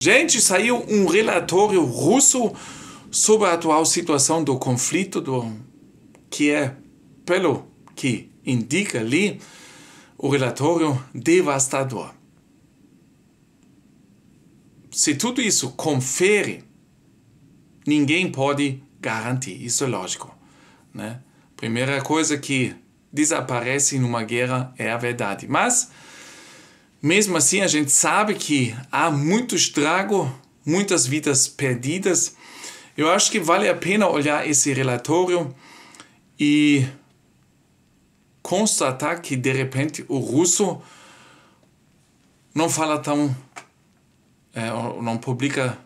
Gente, saiu um relatório russo sobre a atual situação do conflito, do, que é, pelo que indica ali, o relatório devastador. Se tudo isso confere, ninguém pode garantir, isso é lógico. Né? Primeira coisa que desaparece numa guerra é a verdade. Mas mesmo assim, a gente sabe que há muito estrago, muitas vidas perdidas. Eu acho que vale a pena olhar esse relatório e constatar que de repente o russo não fala tão, é, não publica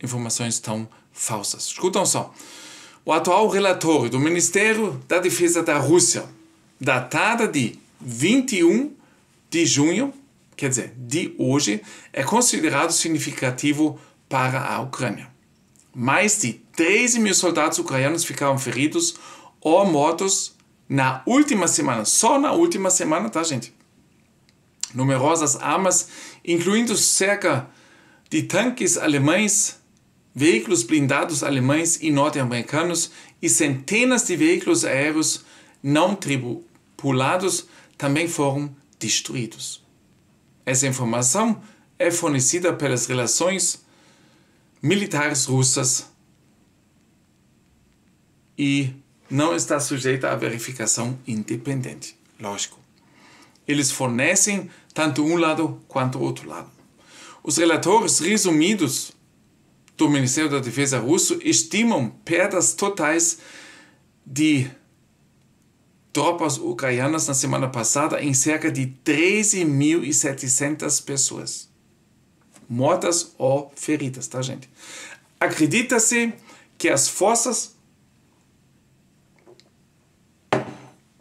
informações tão falsas. Escutam só. O atual relatório do Ministério da Defesa da Rússia, datado de 21 de junho quer dizer, de hoje, é considerado significativo para a Ucrânia. Mais de 13 mil soldados ucranianos ficaram feridos ou mortos na última semana, só na última semana, tá, gente? Numerosas armas, incluindo cerca de tanques alemães, veículos blindados alemães e norte-americanos e centenas de veículos aéreos não tripulados também foram destruídos. Essa informação é fornecida pelas relações militares russas e não está sujeita à verificação independente, lógico. Eles fornecem tanto um lado quanto o outro lado. Os relatores resumidos do Ministério da Defesa russo estimam perdas totais de tropas ucranianas na semana passada em cerca de 13.700 pessoas mortas ou feridas, tá, gente? Acredita-se que as forças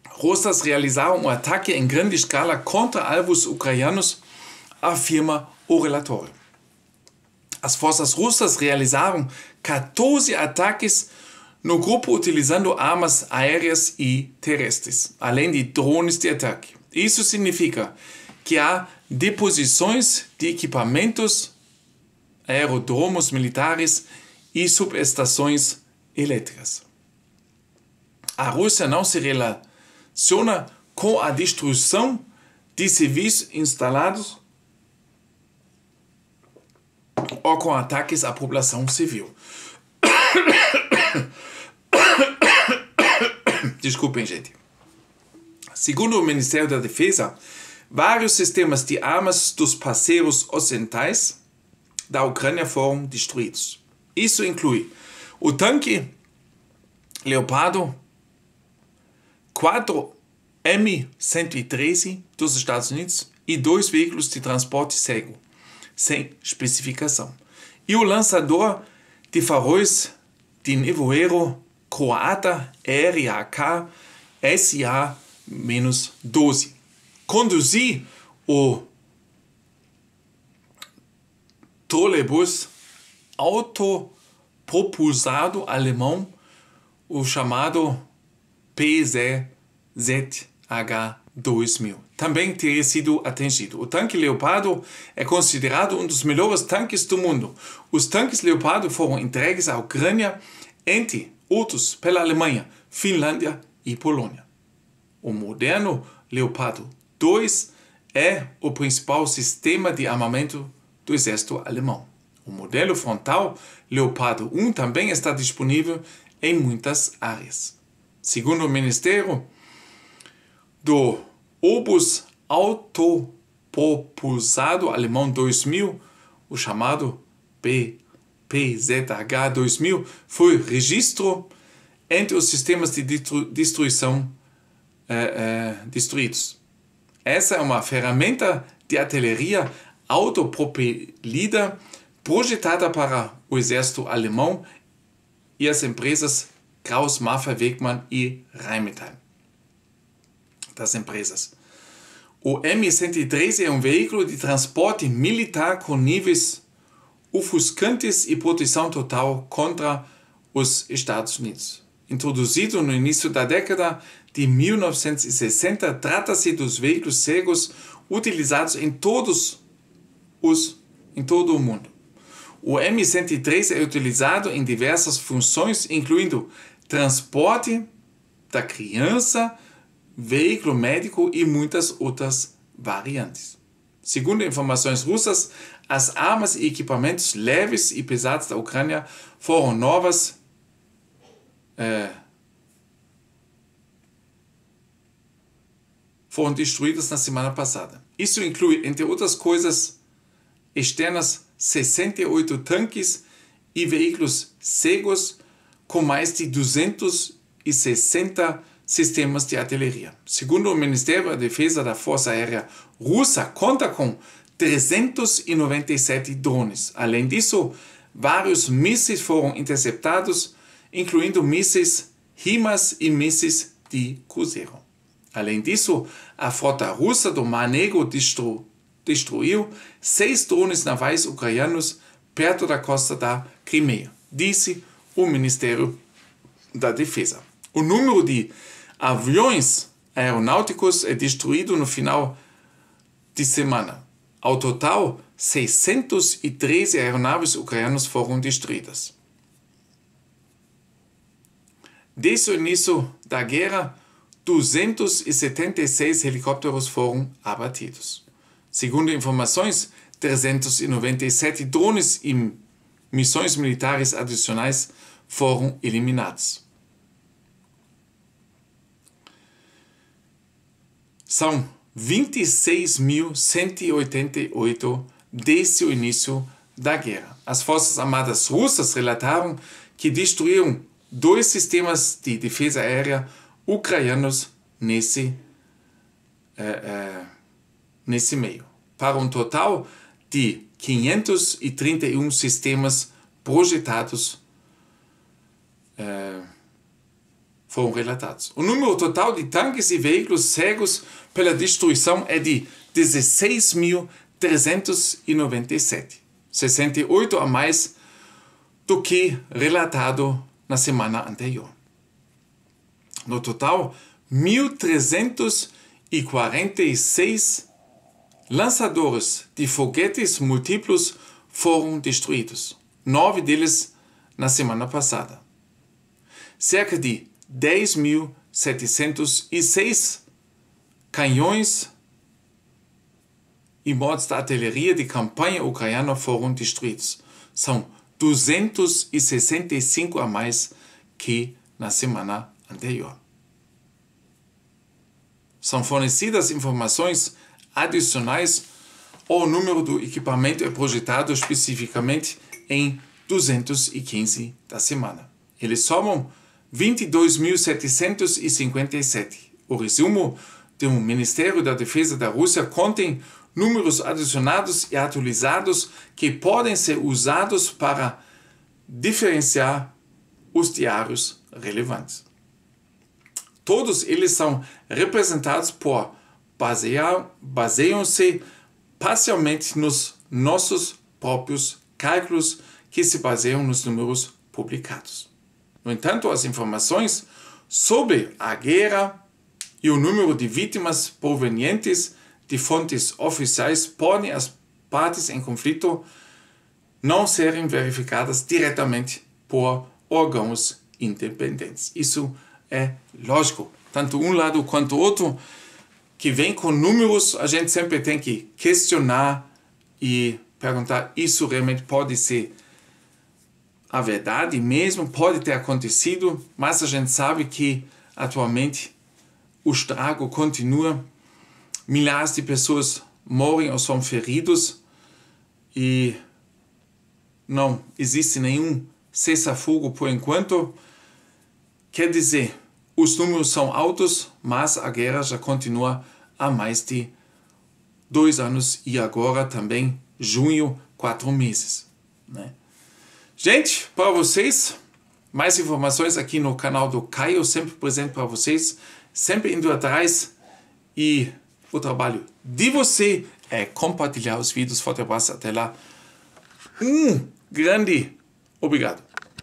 russas realizaram um ataque em grande escala contra alvos ucranianos, afirma o relatório. As forças russas realizaram 14 ataques no grupo utilizando armas aéreas e terrestres, além de drones de ataque. Isso significa que há deposições de equipamentos, aerodromos militares e subestações elétricas. A Rússia não se relaciona com a destruição de civis instalados ou com ataques à população civil. Desculpem, gente. Segundo o Ministério da Defesa, vários sistemas de armas dos parceiros ocidentais da Ucrânia foram destruídos. Isso inclui o tanque Leopardo 4 M113 dos Estados Unidos e dois veículos de transporte cego, sem especificação. E o lançador de faróis de nevoeiro croata RAK SA-12. Conduzi o trolebus autopropulsado alemão, o chamado PZZH2000. Também teria sido atingido. O tanque Leopardo é considerado um dos melhores tanques do mundo. Os tanques Leopardo foram entregues à Ucrânia entre outros pela Alemanha, Finlândia e Polônia. O moderno Leopardo 2 é o principal sistema de armamento do exército alemão. O modelo frontal Leopardo 1 também está disponível em muitas áreas. Segundo o Ministério do Obus Autopropulsado Alemão 2000, o chamado B PZH2000 foi registro entre os sistemas de destruição eh, eh, destruídos. Essa é uma ferramenta de artilharia autopropelida projetada para o exército alemão e as empresas Kraus, Maffei, Wegmann e Rheinmetall. Das empresas. O M113 é um veículo de transporte militar com níveis ofuscantes e proteção total contra os Estados Unidos. Introduzido no início da década de 1960, trata-se dos veículos cegos utilizados em todos os em todo o mundo. O M103 é utilizado em diversas funções, incluindo transporte da criança, veículo médico e muitas outras variantes. Segundo informações russas, as armas e equipamentos leves e pesados da Ucrânia foram novas. É, äh, foram destruídas na semana passada. Isso inclui, entre outras coisas, externas 68 tanques e veículos cegos com mais de 260 sistemas de artilharia. Segundo o Ministério da Defesa da Força Aérea Russa, conta com 397 drones. Além disso, vários mísseis foram interceptados, incluindo mísseis HIMARS e mísseis de cruzeiro. Além disso, a frota russa do Mar Negro destru destruiu seis drones navais ucranianos perto da costa da Crimeia, disse o Ministério da Defesa. O número de aviões aeronáuticos é destruído no final de semana. Ao total, 613 aeronaves ucranianas foram destruídas. Desde o início da guerra, 276 helicópteros foram abatidos. Segundo informações, 397 drones e missões militares adicionais foram eliminados. São 26.188 desde o início da guerra. As Forças Armadas Russas relataram que destruíram dois sistemas de defesa aérea ucranianos nesse, uh, uh, nesse meio, para um total de 531 sistemas projetados. Uh, foram relatados. O número total de tanques e veículos cegos pela destruição é de 16.397, 68 a mais do que relatado na semana anterior. No total, 1.346 lançadores de foguetes múltiplos foram destruídos, nove deles na semana passada. Cerca de 10.706 canhões e modos da artilharia de campanha ucraniana foram destruídos. São 265 a mais que na semana anterior. São fornecidas informações adicionais ao número do equipamento é projetado especificamente em 215 da semana. Eles somam 22.757. O resumo do Ministério da Defesa da Rússia contém números adicionados e atualizados que podem ser usados para diferenciar os diários relevantes. Todos eles são representados por baseiam-se parcialmente nos nossos próprios cálculos que se baseiam nos números publicados. No entanto, as informações sobre a guerra e o número de vítimas provenientes de fontes oficiais podem as partes em conflito não serem verificadas diretamente por órgãos independentes. Isso é lógico. Tanto um lado quanto o outro, que vem com números, a gente sempre tem que questionar e perguntar: isso realmente pode ser a verdade mesmo pode ter acontecido, mas a gente sabe que atualmente o estrago continua. Milhares de pessoas morrem ou são feridos e não existe nenhum cessar-fogo por enquanto. Quer dizer, os números são altos, mas a guerra já continua há mais de dois anos e agora também junho, quatro meses. Né? Gente, para vocês, mais informações aqui no canal do Caio, sempre presente para vocês, sempre indo atrás. E o trabalho de você é compartilhar os vídeos. Forte abraço, até lá. Um grande obrigado.